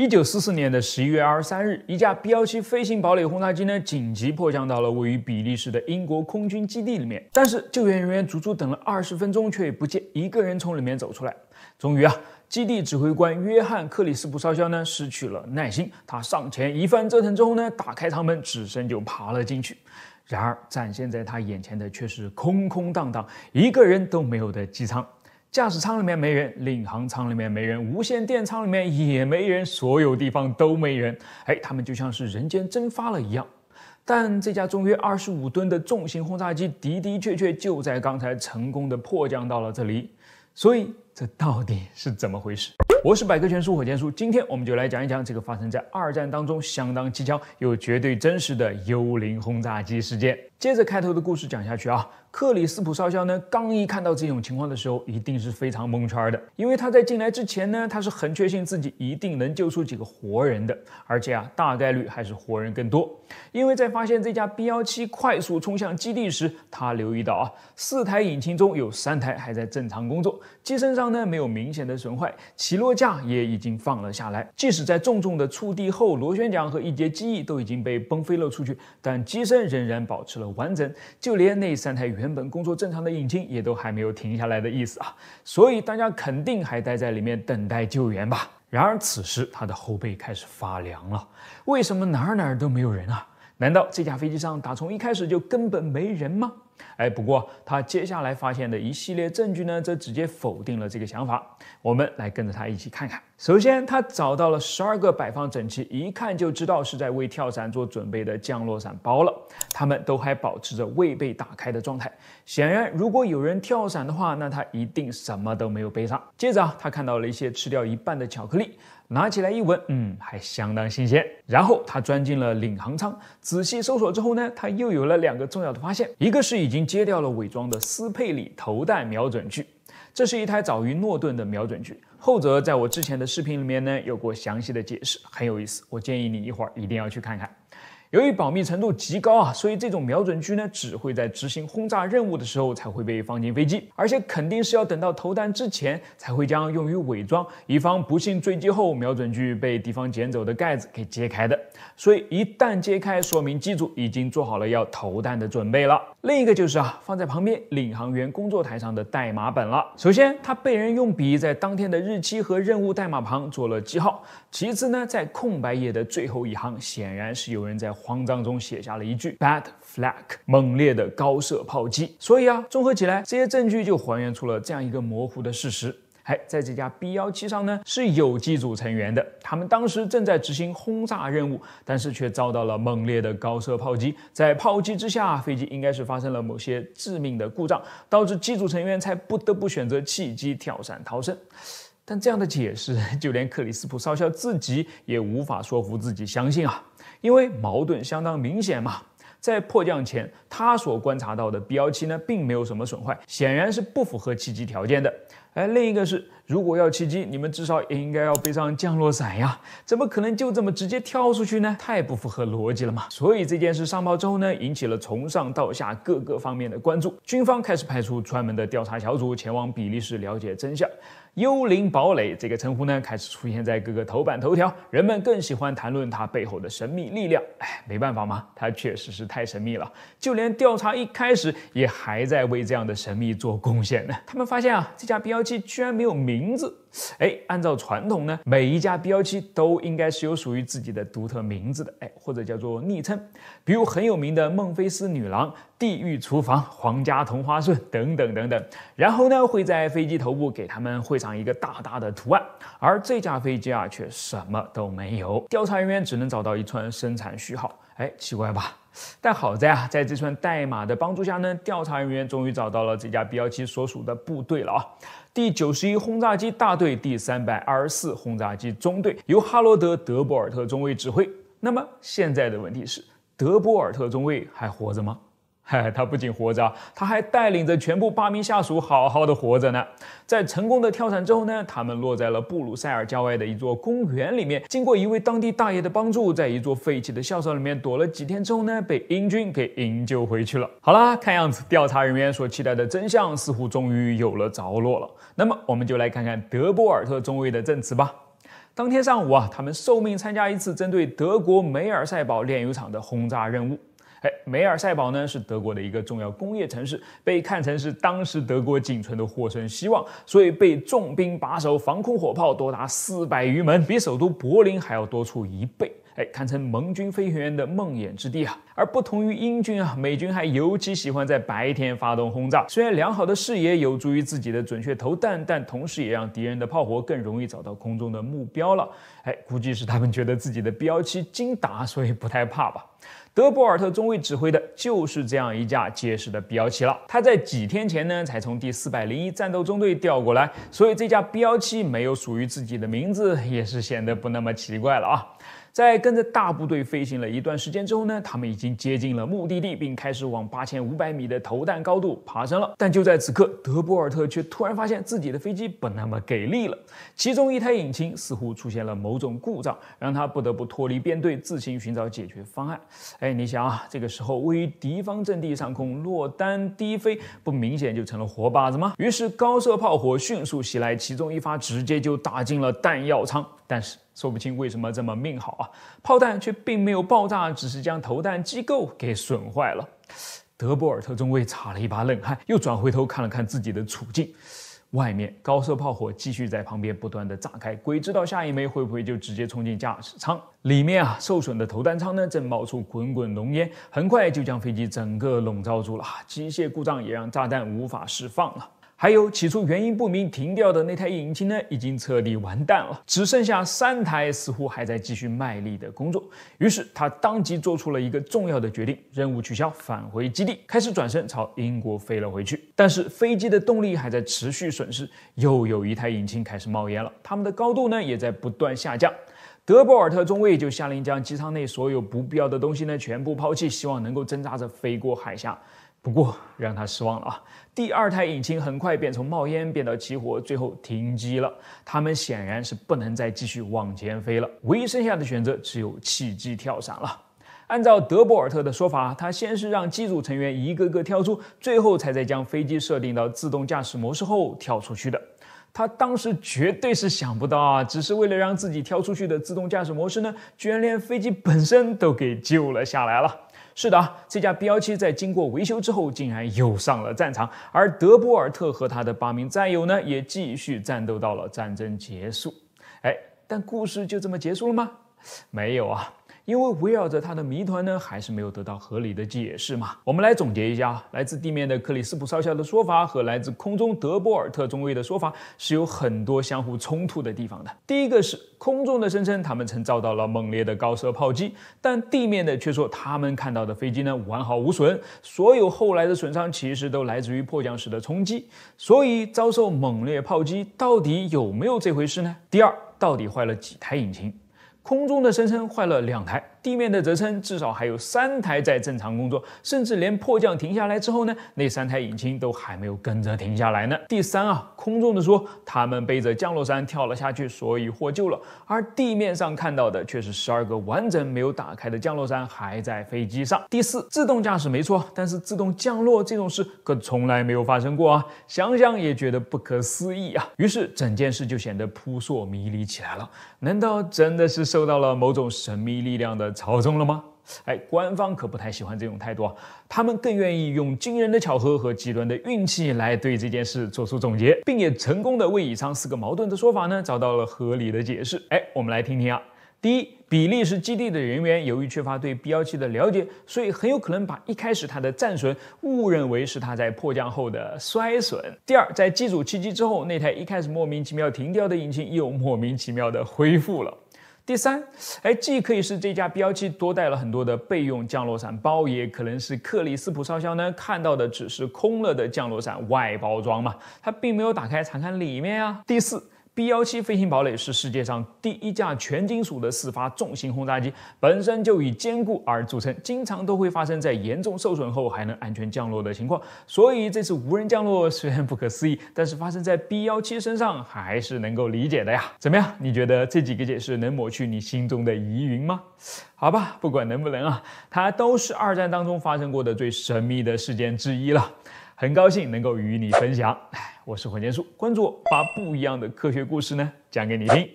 一九四四年的十一月二十三日，一架 B-17 飞行堡垒轰炸机呢紧急迫降到了位于比利时的英国空军基地里面。但是救援人员足足等了二十分钟，却不见一个人从里面走出来。终于啊，基地指挥官约翰·克里斯普少校呢失去了耐心，他上前一番折腾之后呢，打开舱门，只身就爬了进去。然而展现在他眼前的却是空空荡荡，一个人都没有的机舱。驾驶舱里面没人，领航舱里面没人，无线电舱里面也没人，所有地方都没人。哎，他们就像是人间蒸发了一样。但这架重约二十五吨的重型轰炸机的的确确就在刚才成功的迫降到了这里。所以这到底是怎么回事？我是百科全书火箭叔，今天我们就来讲一讲这个发生在二战当中相当蹊跷又绝对真实的幽灵轰炸机事件。接着开头的故事讲下去啊，克里斯普少校呢，刚一看到这种情况的时候，一定是非常蒙圈的，因为他在进来之前呢，他是很确信自己一定能救出几个活人的，而且啊，大概率还是活人更多。因为在发现这架 B 幺七快速冲向基地时，他留意到啊，四台引擎中有三台还在正常工作，机身上呢没有明显的损坏，起落架也已经放了下来。即使在重重的触地后，螺旋桨和一节机翼都已经被崩飞了出去，但机身仍然保持了。完整，就连那三台原本工作正常的引擎也都还没有停下来的意思啊！所以大家肯定还待在里面等待救援吧？然而此时他的后背开始发凉了，为什么哪儿哪儿都没有人啊？难道这架飞机上打从一开始就根本没人吗？哎，不过他接下来发现的一系列证据呢，则直接否定了这个想法。我们来跟着他一起看看。首先，他找到了十二个摆放整齐、一看就知道是在为跳伞做准备的降落伞包了，他们都还保持着未被打开的状态。显然，如果有人跳伞的话，那他一定什么都没有背上。接着啊，他看到了一些吃掉一半的巧克力。拿起来一闻，嗯，还相当新鲜。然后他钻进了领航舱，仔细搜索之后呢，他又有了两个重要的发现：一个是已经揭掉了伪装的斯佩里头弹瞄准具，这是一台早于诺顿的瞄准具，后者在我之前的视频里面呢有过详细的解释，很有意思，我建议你一会儿一定要去看看。由于保密程度极高啊，所以这种瞄准具呢只会在执行轰炸任务的时候才会被放进飞机，而且肯定是要等到投弹之前才会将用于伪装，以防不幸坠机后瞄准具被敌方捡走的盖子给揭开的。所以一旦揭开，说明机组已经做好了要投弹的准备了。另一个就是啊，放在旁边领航员工作台上的代码本了。首先，他被人用笔在当天的日期和任务代码旁做了记号。其次呢，在空白页的最后一行，显然是有人在。慌张中写下了一句 “bad flak”，猛烈的高射炮击。所以啊，综合起来，这些证据就还原出了这样一个模糊的事实：哎，在这架 B-17 上呢是有机组成员的，他们当时正在执行轰炸任务，但是却遭到了猛烈的高射炮击。在炮击之下，飞机应该是发生了某些致命的故障，导致机组成员才不得不选择弃机跳伞逃生。但这样的解释，就连克里斯普少校自己也无法说服自己相信啊。因为矛盾相当明显嘛，在迫降前，他所观察到的 b 幺七呢，并没有什么损坏，显然是不符合契机条件的。哎，另一个是，如果要契机，你们至少也应该要背上降落伞呀，怎么可能就这么直接跳出去呢？太不符合逻辑了嘛。所以这件事上报之后呢，引起了从上到下各个方面的关注，军方开始派出专门的调查小组前往比利时了解真相。幽灵堡垒这个称呼呢，开始出现在各个头版头条。人们更喜欢谈论它背后的神秘力量。哎，没办法嘛，它确实是太神秘了。就连调查一开始，也还在为这样的神秘做贡献呢。他们发现啊，这家 B.O.G 居然没有名字。哎，按照传统呢，每一架 B17 都应该是有属于自己的独特名字的，哎，或者叫做昵称，比如很有名的孟菲斯女郎、地狱厨房、皇家同花顺等等等等。然后呢，会在飞机头部给他们绘上一个大大的图案，而这架飞机啊，却什么都没有。调查人员只能找到一串生产序号，哎，奇怪吧？但好在啊，在这串代码的帮助下呢，调查人员终于找到了这家 B-17 所属的部队了啊！第九十一轰炸机大队第三百二十四轰炸机中队，由哈罗德·德波尔特中尉指挥。那么现在的问题是，德波尔特中尉还活着吗？他不仅活着，他还带领着全部八名下属好好的活着呢。在成功的跳伞之后呢，他们落在了布鲁塞尔郊外的一座公园里面。经过一位当地大爷的帮助，在一座废弃的校舍里面躲了几天之后呢，被英军给营救回去了。好啦，看样子调查人员所期待的真相似乎终于有了着落了。那么我们就来看看德波尔特中尉的证词吧。当天上午啊，他们受命参加一次针对德国梅尔塞堡炼油厂的轰炸任务。哎，梅尔塞堡呢是德国的一个重要工业城市，被看成是当时德国仅存的获胜希望，所以被重兵把守，防空火炮多达四百余门，比首都柏林还要多出一倍，哎，堪称盟军飞行员的梦魇之地啊！而不同于英军啊，美军还尤其喜欢在白天发动轰炸。虽然良好的视野有助于自己的准确投弹，但同时也让敌人的炮火更容易找到空中的目标了。哎，估计是他们觉得自己的标1精打，所以不太怕吧。德博尔特中尉指挥的就是这样一架结实的 B-17 了。他在几天前呢才从第四百零一战斗中队调过来，所以这架 B-17 没有属于自己的名字，也是显得不那么奇怪了啊。在跟着大部队飞行了一段时间之后呢，他们已经接近了目的地，并开始往八千五百米的投弹高度爬升了。但就在此刻，德波尔特却突然发现自己的飞机不那么给力了，其中一台引擎似乎出现了某种故障，让他不得不脱离编队，自行寻找解决方案。哎，你想啊，这个时候位于敌方阵地上空落单低飞，不明显就成了活靶子吗？于是高射炮火迅速袭来，其中一发直接就打进了弹药仓，但是。说不清为什么这么命好啊，炮弹却并没有爆炸，只是将投弹机构给损坏了。德波尔特中尉擦了一把冷汗，又转回头看了看自己的处境。外面高射炮火继续在旁边不断的炸开，鬼知道下一枚会不会就直接冲进驾驶舱里面啊！受损的投弹舱呢，正冒出滚滚浓烟，很快就将飞机整个笼罩住了。机械故障也让炸弹无法释放了。还有起初原因不明停掉的那台引擎呢，已经彻底完蛋了，只剩下三台似乎还在继续卖力的工作。于是他当即做出了一个重要的决定：任务取消，返回基地，开始转身朝英国飞了回去。但是飞机的动力还在持续损失，又有一台引擎开始冒烟了。他们的高度呢，也在不断下降。德博尔特中尉就下令将机舱内所有不必要的东西呢全部抛弃，希望能够挣扎着飞过海峡。不过让他失望了啊！第二台引擎很快便从冒烟变到起火，最后停机了。他们显然是不能再继续往前飞了。唯一剩下的选择只有弃机跳伞了。按照德博尔特的说法，他先是让机组成员一个个跳出，最后才在将飞机设定到自动驾驶模式后跳出去的。他当时绝对是想不到啊，只是为了让自己跳出去的自动驾驶模式呢，居然连飞机本身都给救了下来了。是的这架 B-17 在经过维修之后，竟然又上了战场，而德波尔特和他的八名战友呢，也继续战斗到了战争结束。哎，但故事就这么结束了吗？没有啊。因为围绕着它的谜团呢，还是没有得到合理的解释嘛？我们来总结一下，来自地面的克里斯普少校的说法和来自空中德波尔特中尉的说法是有很多相互冲突的地方的。第一个是空中的声称，他们曾遭到了猛烈的高射炮击，但地面的却说他们看到的飞机呢完好无损，所有后来的损伤其实都来自于迫降时的冲击。所以遭受猛烈炮击到底有没有这回事呢？第二，到底坏了几台引擎？空中的声称坏了两台。地面的则称至少还有三台在正常工作，甚至连迫降停下来之后呢，那三台引擎都还没有跟着停下来呢。第三啊，空中的说他们背着降落伞跳了下去，所以获救了。而地面上看到的却是十二个完整没有打开的降落伞还在飞机上。第四，自动驾驶没错，但是自动降落这种事可从来没有发生过啊，想想也觉得不可思议啊。于是整件事就显得扑朔迷离起来了。难道真的是受到了某种神秘力量的？操纵了吗？哎，官方可不太喜欢这种态度，他们更愿意用惊人的巧合和极端的运气来对这件事做出总结，并也成功的为以上四个矛盾的说法呢找到了合理的解释。哎，我们来听听啊。第一，比利时基地的人员由于缺乏对 B 幺七的了解，所以很有可能把一开始它的战损误认为是它在迫降后的衰损。第二，在机组弃机之后，那台一开始莫名其妙停掉的引擎又莫名其妙的恢复了。第三，哎，既可以是这家标机多带了很多的备用降落伞包，也可能是克里斯普少校呢看到的只是空了的降落伞外包装嘛，他并没有打开查看里面啊。第四。B- 幺七飞行堡垒是世界上第一架全金属的四发重型轰炸机，本身就以坚固而著称，经常都会发生在严重受损后还能安全降落的情况。所以这次无人降落虽然不可思议，但是发生在 B- 幺七身上还是能够理解的呀。怎么样，你觉得这几个解释能抹去你心中的疑云吗？好吧，不管能不能啊，它都是二战当中发生过的最神秘的事件之一了。很高兴能够与你分享，我是火箭叔，关注我，把不一样的科学故事呢讲给你听。